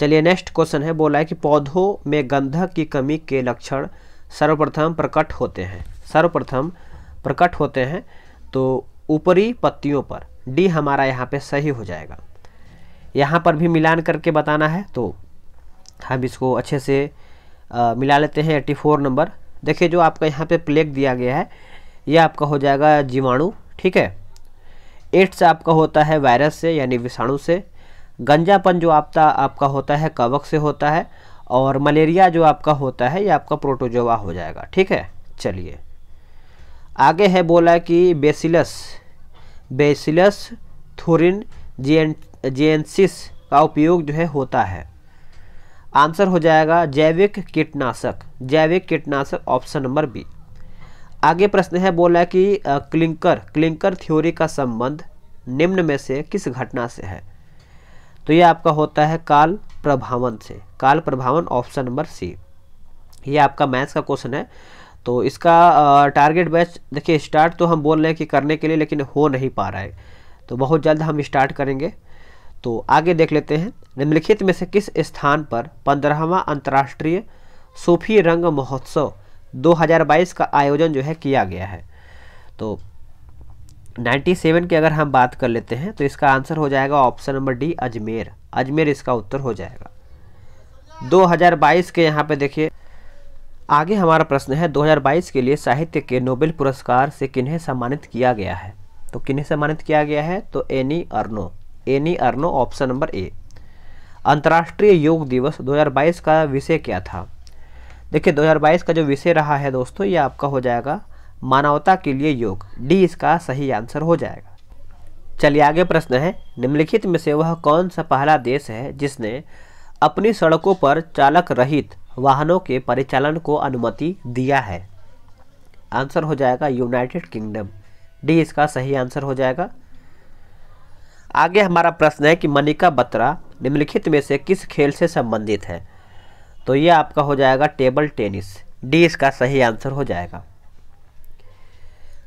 चलिए नेक्स्ट क्वेश्चन है बोला है कि पौधों में गंधक की कमी के लक्षण सर्वप्रथम प्रकट होते हैं सर्वप्रथम प्रकट होते हैं तो ऊपरी पत्तियों पर डी हमारा यहाँ पे सही हो जाएगा यहाँ पर भी मिलान करके बताना है तो हम इसको अच्छे से आ, मिला लेते हैं एट्टी फोर नंबर देखिए जो आपका यहाँ पे प्लेग दिया गया है ये आपका हो जाएगा जीवाणु ठीक है एड्स आपका होता है वायरस से यानी विषाणु से गंजापन जो आपका आपका होता है कवक से होता है और मलेरिया जो आपका होता है ये आपका प्रोटोजोवा हो जाएगा ठीक है चलिए आगे है बोला कि बेसिलस बेसिलस थोरिन जेएनसिस का उपयोग जो है होता है आंसर हो जाएगा जैविक कीटनाशक जैविक कीटनाशक ऑप्शन नंबर बी आगे प्रश्न है बोला कि क्लिंकर क्लिंकर थ्योरी का संबंध निम्न में से किस घटना से है तो यह आपका होता है काल प्रभावन से काल प्रभावन ऑप्शन नंबर सी ये आपका मैथ्स का क्वेश्चन है तो इसका टारगेट बैच देखिए स्टार्ट तो हम बोल रहे हैं कि करने के लिए लेकिन हो नहीं पा रहा है तो बहुत जल्द हम स्टार्ट करेंगे तो आगे देख लेते हैं निम्नलिखित में से किस स्थान पर पंद्रहवा अंतर्राष्ट्रीय सूफी रंग महोत्सव 2022 का आयोजन जो है किया गया है तो 97 की अगर हम बात कर लेते हैं तो इसका आंसर हो जाएगा option number D Ajmer Ajmer इसका उत्तर हो जाएगा 2022 के यहाँ पे देखिए आगे हमारा प्रश्न है 2022 के लिए साहित्य के नोबेल पुरस्कार से किन्हें सम्मानित किया गया है तो किन्हें सम्मानित किया गया है तो Annie Ernaux Annie Ernaux option number A अंतर्राष्ट्रीय योग दिवस 2022 का विषय क्या था देखिए 2022 का जो विषय रहा है दोस्तों ये आपका हो जाएगा मानवता के लिए योग डी इसका सही आंसर हो जाएगा चलिए आगे प्रश्न है निम्नलिखित में से वह कौन सा पहला देश है जिसने अपनी सड़कों पर चालक रहित वाहनों के परिचालन को अनुमति दिया है आंसर हो जाएगा यूनाइटेड किंगडम डी इसका सही आंसर हो जाएगा आगे हमारा प्रश्न है कि मनिका बत्रा निम्नलिखित में से किस खेल से संबंधित है तो ये आपका हो जाएगा टेबल टेनिस डी इसका सही आंसर हो जाएगा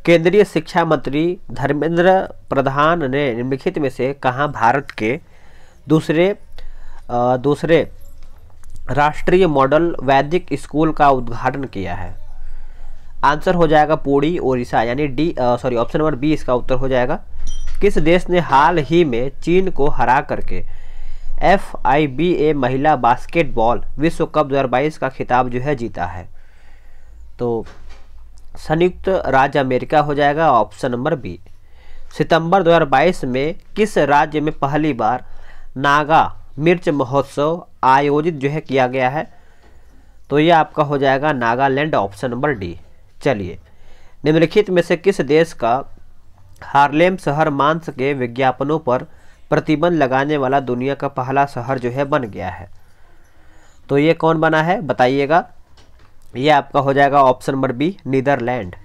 केंद्रीय शिक्षा मंत्री धर्मेंद्र प्रधान ने निम्नलिखित में से कहाँ भारत के दूसरे आ, दूसरे राष्ट्रीय मॉडल वैदिक स्कूल का उद्घाटन किया है आंसर हो जाएगा पूड़ी ओडिशा यानी D sorry option number B इसका उत्तर हो जाएगा किस देश ने हाल ही में चीन को हरा करके एफ आई बी ए महिला बास्केटबॉल विश्व कप 2022 का खिताब जो है जीता है तो संयुक्त राज्य अमेरिका हो जाएगा ऑप्शन नंबर बी सितंबर 2022 में किस राज्य में पहली बार नागा मिर्च महोत्सव आयोजित जो है किया गया है तो ये आपका हो जाएगा नागालैंड ऑप्शन नंबर डी चलिए निम्नलिखित में से किस देश का हार्लेम शहर मांस के विज्ञापनों पर प्रतिबंध लगाने वाला दुनिया का पहला शहर जो है बन गया है तो ये कौन बना है बताइएगा ये आपका हो जाएगा ऑप्शन नंबर बी नीदरलैंड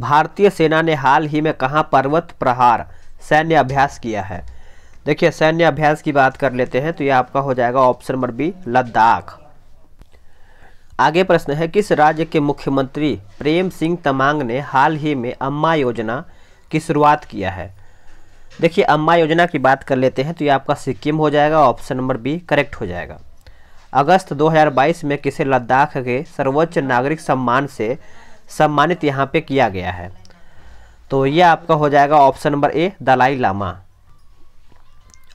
भारतीय सेना ने हाल ही में कहाँ पर्वत प्रहार सैन्य अभ्यास किया है देखिए सैन्य अभ्यास की बात कर लेते हैं तो ये आपका हो जाएगा ऑप्शन नंबर बी लद्दाख आगे प्रश्न है किस राज्य के मुख्यमंत्री प्रेम सिंह तमांग ने हाल ही में अम्मा योजना की शुरुआत किया है देखिए अम्मा योजना की बात कर लेते हैं तो ये आपका सिक्किम हो जाएगा ऑप्शन नंबर बी करेक्ट हो जाएगा अगस्त 2022 में किसे लद्दाख के सर्वोच्च नागरिक सम्मान से सम्मानित यहाँ पे किया गया है तो ये आपका हो जाएगा option number A Dalai Lama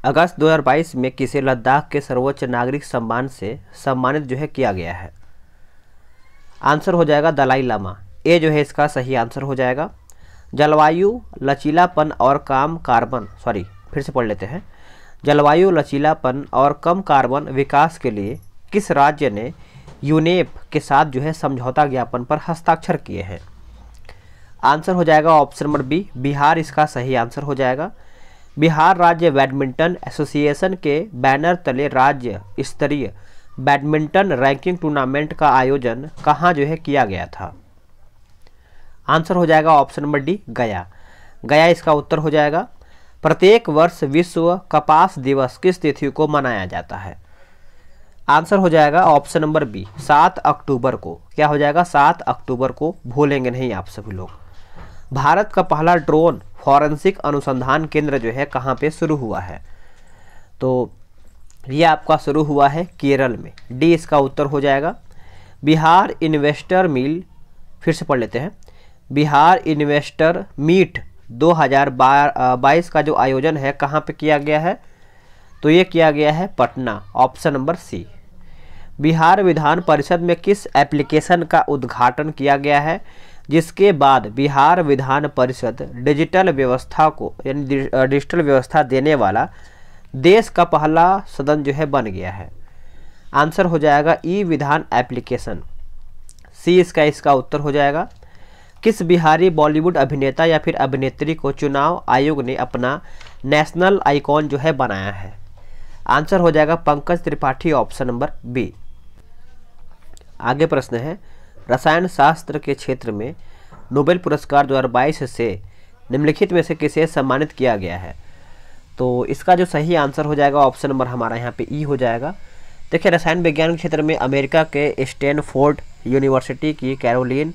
अगस्त 2022 में किसे लद्दाख के सर्वोच्च नागरिक सम्मान से सम्मानित जो है किया गया है आंसर हो जाएगा दलाई लामा ये जो है इसका सही आंसर हो जाएगा जलवायु लचीलापन और काम कार्बन सॉरी फिर से पढ़ लेते हैं जलवायु लचीलापन और कम कार्बन विकास के लिए किस राज्य ने यूनेप के साथ जो है समझौता ज्ञापन पर हस्ताक्षर किए हैं आंसर हो जाएगा ऑप्शन नंबर बी बिहार इसका सही आंसर हो जाएगा बिहार राज्य बैडमिंटन एसोसिएशन के बैनर तले राज्य स्तरीय बैडमिंटन रैंकिंग टूर्नामेंट का आयोजन कहाँ जो है किया गया था आंसर हो जाएगा ऑप्शन नंबर डी गया गया इसका उत्तर हो जाएगा प्रत्येक वर्ष विश्व कपास दिवस किस तिथि को मनाया जाता है आंसर हो जाएगा ऑप्शन नंबर बी सात अक्टूबर को क्या हो जाएगा सात अक्टूबर को भूलेंगे नहीं आप सभी लोग भारत का पहला ड्रोन फॉरेंसिक अनुसंधान केंद्र जो है कहाँ पे शुरू हुआ है तो ये आपका शुरू हुआ है केरल में डी इसका उत्तर हो जाएगा बिहार इन्वेस्टर मील फिर से पढ़ लेते हैं बिहार इन्वेस्टर मीट 2022 का जो आयोजन है कहाँ पे किया गया है तो ये किया गया है Patna option number C Bihar Vidhan Parishad में किस एप्लीकेशन का उद्घाटन किया गया है जिसके बाद बिहार विधान परिषद डिजिटल व्यवस्था को यानी डिजिटल व्यवस्था देने वाला देश का पहला सदन जो है बन गया है आंसर हो जाएगा ई विधान एप्लीकेशन सी इसका इसका उत्तर हो जाएगा किस बिहारी बॉलीवुड अभिनेता या फिर अभिनेत्री को चुनाव आयोग ने अपना नेशनल आइकॉन जो है बनाया है आंसर हो जाएगा Pankaj Tripathi option number B आगे प्रश्न है रसायन शास्त्र के क्षेत्र में नोबेल पुरस्कार 2022 से निम्नलिखित में से किसे सम्मानित किया गया है तो इसका जो सही आंसर हो जाएगा ऑप्शन नंबर हमारा यहाँ पे ई हो जाएगा देखिए रसायन विज्ञान के क्षेत्र में अमेरिका के स्टैनफोर्ड यूनिवर्सिटी की कैरोलिन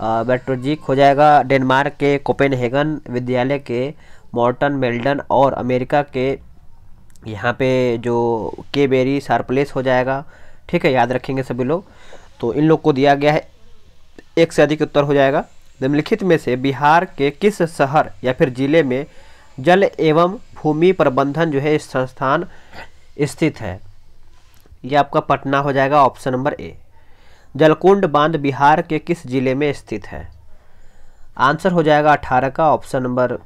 बेट्रोजिक हो जाएगा डेनमार्क के कोपेनहेगन विद्यालय के मॉर्टन मेल्डन और अमेरिका के यहाँ पे जो के बेरी सार्पलेस हो जाएगा ठीक है याद रखेंगे सभी लोग तो इन लोग को दिया गया है एक से अधिक उत्तर हो जाएगा निम्नलिखित में से बिहार के किस शहर या फिर जिले में जल एवं भूमि प्रबंधन जो है इस संस्थान स्थित है यह आपका पटना हो जाएगा ऑप्शन नंबर ए जलकुंड बांध बिहार के किस जिले में स्थित है आंसर हो जाएगा अठारह का ऑप्शन नंबर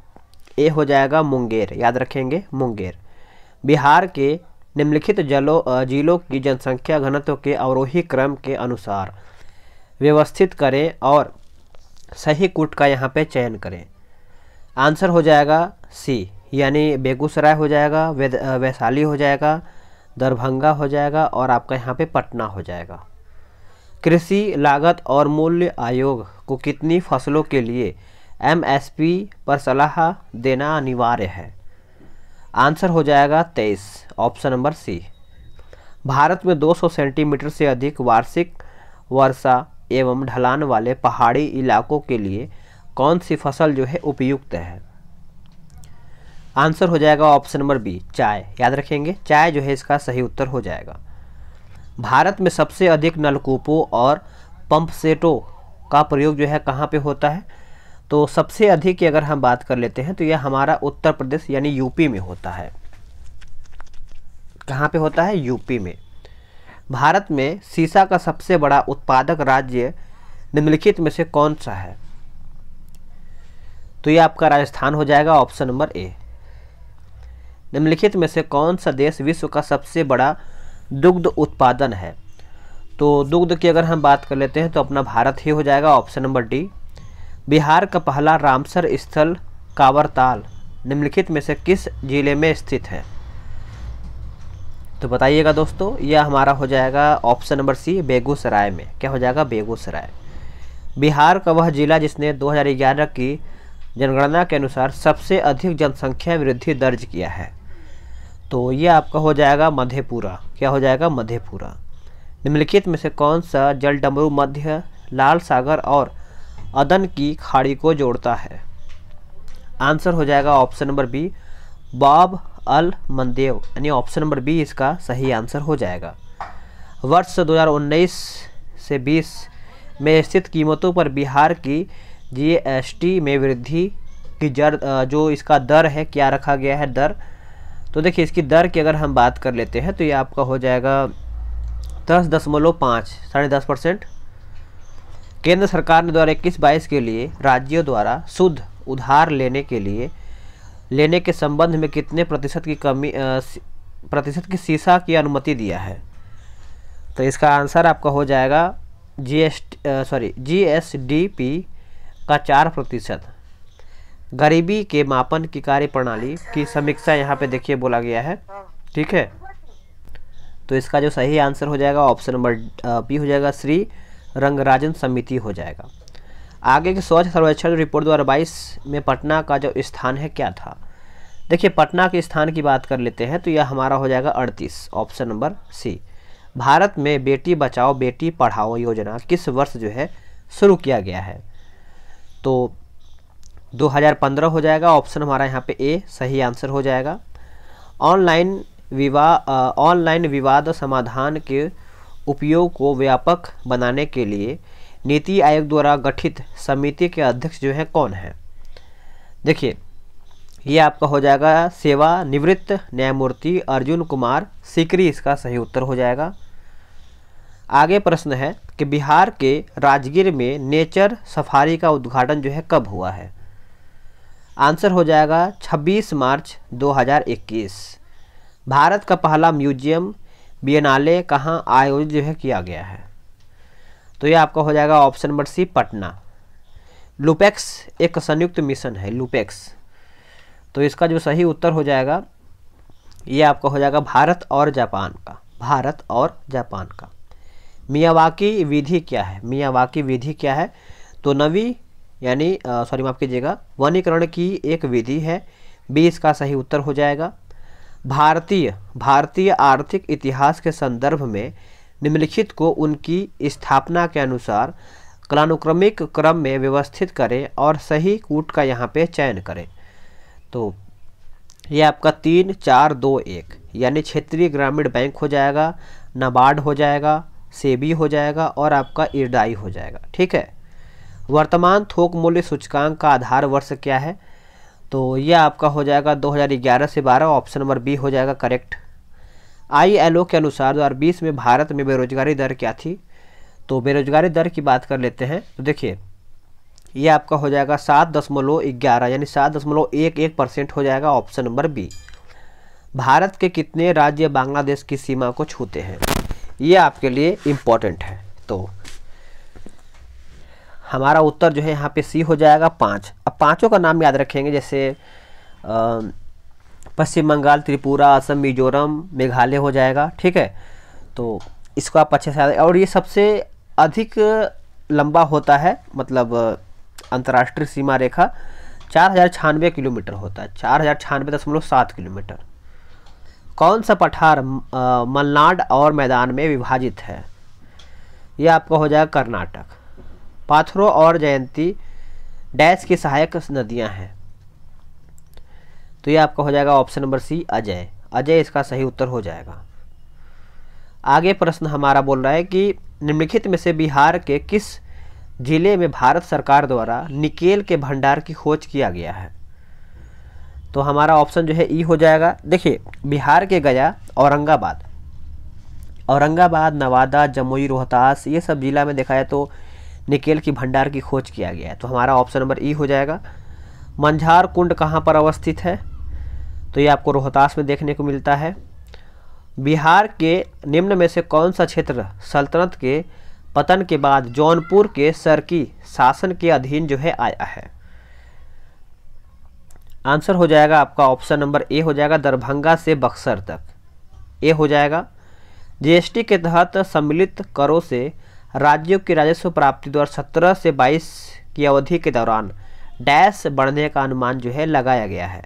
ए हो जाएगा मुंगेर याद रखेंगे मुंगेर बिहार के निम्नलिखित जलों जिलों की जनसंख्या घनत्व के अवरोही क्रम के अनुसार व्यवस्थित करें और सही कूट का यहाँ पे चयन करें आंसर हो जाएगा सी यानी बेगूसराय हो जाएगा वैशाली हो जाएगा दरभंगा हो जाएगा और आपका यहाँ पे पटना हो जाएगा कृषि लागत और मूल्य आयोग को कितनी फसलों के लिए एमएसपी पर सलाह देना अनिवार्य है आंसर हो जाएगा तेईस ऑप्शन नंबर सी भारत में 200 सेंटीमीटर से अधिक वार्षिक वर्षा एवं ढलान वाले पहाड़ी इलाकों के लिए कौन सी फसल जो है उपयुक्त है आंसर हो जाएगा ऑप्शन नंबर बी चाय याद रखेंगे चाय जो है इसका सही उत्तर हो जाएगा भारत में सबसे अधिक नलकूपों और पंप सेटों का प्रयोग जो है कहाँ पे होता है तो सबसे अधिक की अगर हम बात कर लेते हैं तो यह हमारा उत्तर प्रदेश यानी यूपी में होता है कहाँ पे होता है यूपी में भारत में सीसा का सबसे बड़ा उत्पादक राज्य निम्नलिखित में से कौन सा है तो यह आपका राजस्थान हो जाएगा ऑप्शन नंबर ए निम्नलिखित में से कौन सा देश विश्व का सबसे बड़ा दुग्ध उत्पादन है तो दुग्ध की अगर हम बात कर लेते हैं तो अपना भारत ही हो जाएगा ऑप्शन नंबर डी बिहार का पहला रामसर स्थल कावरताल निम्नलिखित में से किस जिले में स्थित है तो बताइएगा दोस्तों यह हमारा हो जाएगा ऑप्शन नंबर सी बेगूसराय में क्या हो जाएगा बेगूसराय बिहार का वह जिला जिसने 2011 की जनगणना के अनुसार सबसे अधिक जनसंख्या वृद्धि दर्ज किया है तो यह आपका हो जाएगा मधेपुरा क्या हो जाएगा मधेपुरा निम्नलिखित में से कौन सा जल डमरू मध्य लाल सागर और अदन की खाड़ी को जोड़ता है आंसर हो जाएगा ऑप्शन नंबर बी बाब अल मंदेव यानी ऑप्शन नंबर बी इसका सही आंसर हो जाएगा वर्ष 2019 से 20 में स्थित कीमतों पर बिहार की जीएसटी में वृद्धि की जर जो इसका दर है क्या रखा गया है दर तो देखिए इसकी दर की अगर हम बात कर लेते हैं तो ये आपका हो जाएगा दस दशमलव पाँच साढ़े दस परसेंट केंद्र सरकार ने द्वारा इक्कीस बाईस के लिए राज्यों द्वारा शुद्ध उधार लेने के लिए लेने के संबंध में कितने प्रतिशत की कमी प्रतिशत की सीसा की अनुमति दिया है तो इसका आंसर आपका हो जाएगा G S sorry G S D P का चार प्रतिशत गरीबी के मापन की कार्य प्रणाली की समीक्षा यहाँ पे देखिए बोला गया है ठीक है तो इसका जो सही आंसर हो जाएगा ऑप्शन नंबर पी हो जाएगा श्री रंगराजन समिति हो जाएगा आगे के स्वच्छ सर्वेक्षण रिपोर्ट दो में पटना का जो स्थान है क्या था देखिए पटना के स्थान की बात कर लेते हैं तो यह हमारा हो जाएगा 38 ऑप्शन नंबर सी भारत में बेटी बचाओ बेटी पढ़ाओ योजना किस वर्ष जो है शुरू किया गया है तो 2015 हो जाएगा ऑप्शन हमारा यहाँ पे ए सही आंसर हो जाएगा ऑनलाइन विवाह ऑनलाइन विवाद समाधान के उपयोग को व्यापक बनाने के लिए नीति आयोग द्वारा गठित समिति के अध्यक्ष जो है कौन है देखिए ये आपका हो जाएगा सेवा निवृत्त न्यायमूर्ति अर्जुन कुमार सिकरी इसका सही उत्तर हो जाएगा आगे प्रश्न है कि बिहार के राजगीर में नेचर सफारी का उद्घाटन जो है कब हुआ है आंसर हो जाएगा 26 मार्च 2021 भारत का पहला म्यूजियम बियनाले कहाँ आयोजित जो है किया गया है तो ये आपका हो जाएगा ऑप्शन नंबर सी पटना लुपेक्स एक संयुक्त मिशन है लुपेक्स तो इसका जो सही उत्तर हो जाएगा ये आपका हो जाएगा भारत और जापान का भारत और जापान का मियावाकी विधि क्या है मियावाकी विधि क्या है तो नवी यानी सॉरी माफ कीजिएगा वनीकरण की एक विधि है बी इसका सही उत्तर हो जाएगा भारतीय भारतीय आर्थिक इतिहास के संदर्भ में निम्नलिखित को उनकी स्थापना के अनुसार कलानुक्रमिक क्रम में व्यवस्थित करें और सही कूट का यहाँ पे चयन करें तो ये आपका तीन चार दो एक यानी क्षेत्रीय ग्रामीण बैंक हो जाएगा नबार्ड हो जाएगा सेबी हो जाएगा और आपका इर्डाई हो जाएगा ठीक है वर्तमान थोक मूल्य सूचकांक का आधार वर्ष क्या है तो ये आपका हो जाएगा 2011 से 12 ऑप्शन नंबर बी हो जाएगा करेक्ट आईएलओ के अनुसार 2020 में भारत में बेरोजगारी दर क्या थी तो बेरोजगारी दर की बात कर लेते हैं तो देखिए ये आपका हो जाएगा सात दशमलव ग्यारह यानी सात दशमलव एक एक परसेंट हो जाएगा ऑप्शन नंबर बी भारत के कितने राज्य बांग्लादेश की सीमा को छूते हैं ये आपके लिए इम्पोर्टेंट है तो हमारा उत्तर जो है यहाँ पे सी हो जाएगा पाँच अब पाँचों का नाम याद रखेंगे जैसे पश्चिम बंगाल त्रिपुरा असम मिजोरम मेघालय हो जाएगा ठीक है तो इसको आप अच्छे से और ये सबसे अधिक लंबा होता है मतलब अंतर्राष्ट्रीय सीमा रेखा चार हज़ार छानवे किलोमीटर होता है चार हज़ार छानवे दशमलव सात किलोमीटर कौन सा पठार मलनाड और मैदान में विभाजित है यह आपका हो जाएगा कर्नाटक पाथरो और जयंती डैश की सहायक नदियां हैं तो ये आपका हो जाएगा option number C Ajay Ajay इसका सही उत्तर हो जाएगा आगे प्रश्न हमारा बोल रहा है कि निम्नलिखित में से बिहार के किस जिले में भारत सरकार द्वारा निकेल के भंडार की खोज किया गया है तो हमारा ऑप्शन जो है ई हो जाएगा देखिए बिहार के गया औरंगाबाद औरंगाबाद नवादा जमुई रोहतास ये सब ज़िला में देखा जाए तो निकेल की भंडार की खोज किया गया है तो हमारा ऑप्शन नंबर ई हो जाएगा मंझार कुंड कहाँ पर अवस्थित है तो ये आपको रोहतास में देखने को मिलता है बिहार के निम्न में से कौन सा क्षेत्र सल्तनत के पतन के बाद जौनपुर के सरकी शासन के अधीन जो है आया है आंसर हो जाएगा आपका ऑप्शन नंबर ए हो जाएगा दरभंगा से बक्सर तक ए हो जाएगा जीएसटी के तहत सम्मिलित करों से राज्यों की राजस्व प्राप्ति दो सत्रह से बाईस की अवधि के दौरान डैश बढ़ने का अनुमान जो है लगाया गया है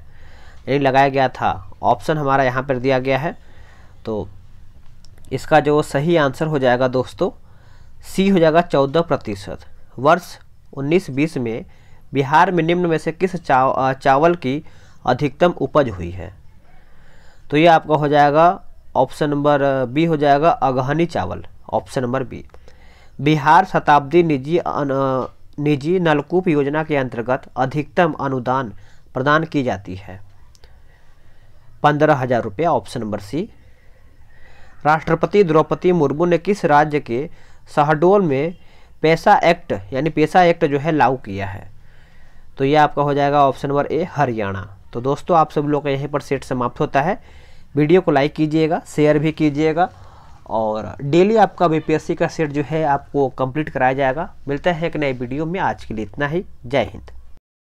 यानी लगाया गया था ऑप्शन हमारा यहाँ पर दिया गया है तो इसका जो सही आंसर हो जाएगा दोस्तों सी हो जाएगा चौदह प्रतिशत वर्ष उन्नीस बीस में बिहार में निम्न में से किस चाव, चावल की अधिकतम उपज हुई है तो ये आपका हो जाएगा ऑप्शन नंबर बी हो जाएगा अगहनी चावल ऑप्शन नंबर बी बिहार शताब्दी निजी निजी नलकूप योजना के अंतर्गत अधिकतम अनुदान प्रदान की जाती है पंद्रह हजार रुपया ऑप्शन नंबर सी राष्ट्रपति द्रौपदी मुर्मू ने किस राज्य के शहडोल में पैसा एक्ट यानी पैसा एक्ट जो है लागू किया है तो ये आपका हो जाएगा ऑप्शन नंबर ए हरियाणा तो दोस्तों आप सब लोग का यहीं पर सेट समाप्त होता है वीडियो को लाइक कीजिएगा शेयर भी कीजिएगा और डेली आपका बी का सेट जो है आपको कंप्लीट कराया जाएगा मिलता है एक नए वीडियो में आज के लिए इतना ही जय हिंद